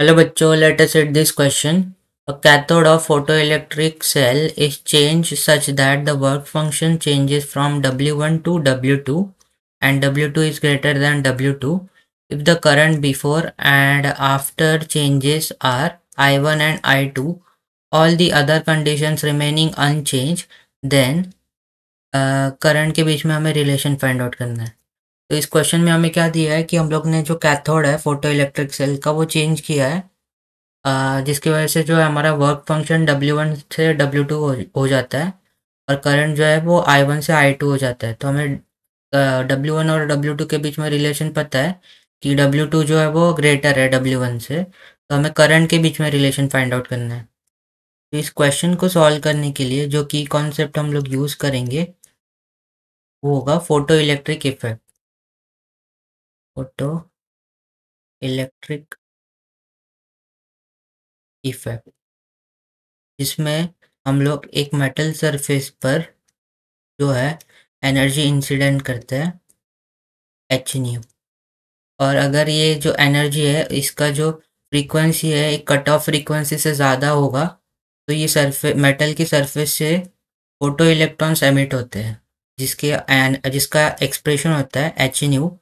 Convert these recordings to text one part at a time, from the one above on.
Hello बच्चों let us at this question a cathode of photoelectric cell is change such that the work function changes from W one to W two and W two is greater than W two if the current before and after changes are I one and I two all the other condition remaining unchanged then current के बीच में हमें relation find out करना है तो इस question में हमें क्या दिया है कि हम लोग ने जो कैथोड है फोटो इलेक्ट्रिक सेल का वो चेंज किया है जिसकी वजह से जो है हमारा वर्क फंक्शन डब्ल्यू वन से डब्ल्यू टू हो, हो जाता है और करंट जो है वो आई वन से आई टू हो जाता है तो हमें डब्ल्यू वन और डब्ल्यू टू के बीच में रिलेशन पता है कि डब्ल्यू टू जो है वो ग्रेटर है डब्ल्यू वन से तो हमें करंट के बीच में रिलेशन फाइंड आउट करना है तो इस क्वेश्चन को सॉल्व करने के लिए जो की कॉन्सेप्ट हम लोग यूज़ करेंगे वो होगा photoelectric effect photoelectric effect जिसमें हम लोग एक मेटल सरफेस पर जो है एनर्जी इंसिडेंट करते हैं एच न्यू और अगर ये जो एनर्जी है इसका जो फ्रीक्वेंसी है एक कट ऑफ फ्रीक्वेंसी से ज़्यादा होगा तो ये सरफे मेटल की सरफेस से फोटो इलेक्ट्रॉन्स एमिट होते हैं जिसके एन जिसका एक्सप्रेशन होता है H nu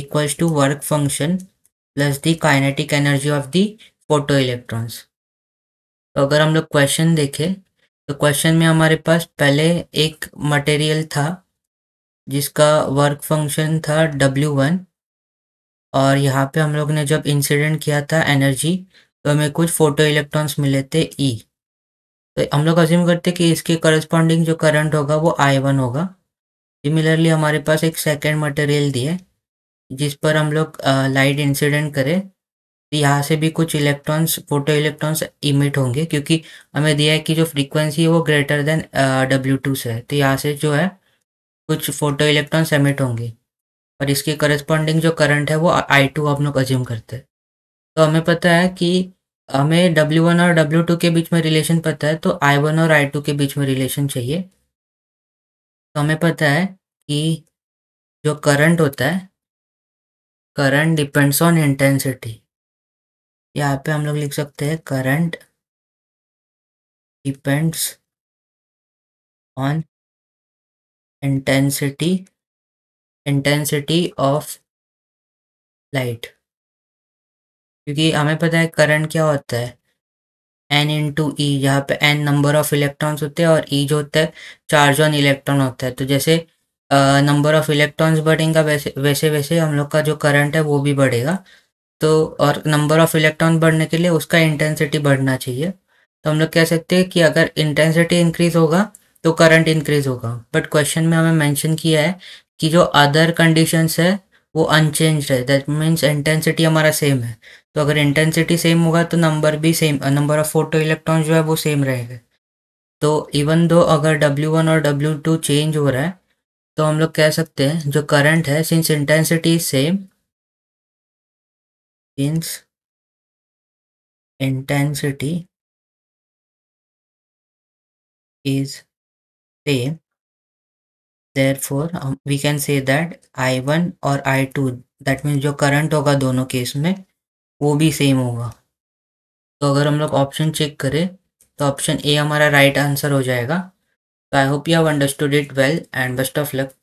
equals to work function plus the kinetic energy of the photoelectrons तो अगर हम लोग क्वेश्चन देखें तो क्वेश्चन में हमारे पास पहले एक मटेरियल था जिसका वर्क फंक्शन था डब्ल्यू वन और यहाँ पे हम लोग ने जब इंसिडेंट किया था एनर्जी तो हमें कुछ फोटो इलेक्ट्रॉन्स मिले थे ई e. तो हम लोग अज्यूम करते कि इसके करस्पॉन्डिंग जो करंट होगा वो आई वन होगा सिमिलरली हमारे पास एक सेकेंड मटेरियल दिए जिस पर हम लोग लाइट इंसिडेंट करें तो यहाँ से भी कुछ इलेक्ट्रॉन्स फोटो इलेक्ट्रॉन्स इमिट होंगे क्योंकि हमें दिया है कि जो फ्रीक्वेंसी है वो ग्रेटर देन डब्ल्यू टू से है तो यहाँ से जो है कुछ फोटो इलेक्ट्रॉन्स एमिट होंगे और इसके करस्पॉन्डिंग जो करंट है वो आई टू हम लोग अज्यूम करते हैं तो हमें पता है कि हमें डब्ल्यू वन और डब्ल्यू टू के बीच में रिलेशन पता है तो आई वन और आई टू के बीच में रिलेशन चाहिए तो हमें पता है कि जो करंट होता है करंट डिपेंड्स ऑन इंटेंसिटी यहाँ पे हम लोग लिख सकते हैं current depends on intensity intensity of light क्योंकि हमें पता है करंट क्या होता है एन इन टू ई यहाँ पे एन नंबर ऑफ इलेक्ट्रॉन्स होते हैं और ई e जो होता है चार्ज ऑन इलेक्ट्रॉन होता है तो जैसे नंबर ऑफ इलेक्ट्रॉन्स बढ़ेगा वैसे वैसे वैसे हम लोग का जो करंट है वो भी बढ़ेगा तो और नंबर ऑफ इलेक्ट्रॉन बढ़ने के लिए उसका इंटेंसिटी बढ़ना चाहिए तो हम लोग कह सकते हैं कि अगर इंटेंसिटी इंक्रीज होगा तो करंट इंक्रीज होगा बट क्वेश्चन में हमें मेंशन किया है कि जो अदर कंडीशंस है वो अनचेंज है दैट मीन्स इंटेंसिटी हमारा सेम है तो अगर इंटेंसिटी सेम होगा तो नंबर भी same number of photoelectron जो है वो सेम रहेगा तो इवन दो अगर W1 और W2 चेंज हो रहा है तो हम लोग कह सकते हैं जो करंट है since intensity is same since intensity is same therefore we can say that I one और आई टू दैट मीन्स जो करंट होगा दोनों केस में वो भी सेम होगा तो अगर हम लोग ऑप्शन चेक करें तो ऑप्शन ए हमारा राइट right आंसर हो जाएगा I hope you have understood it well and best of luck.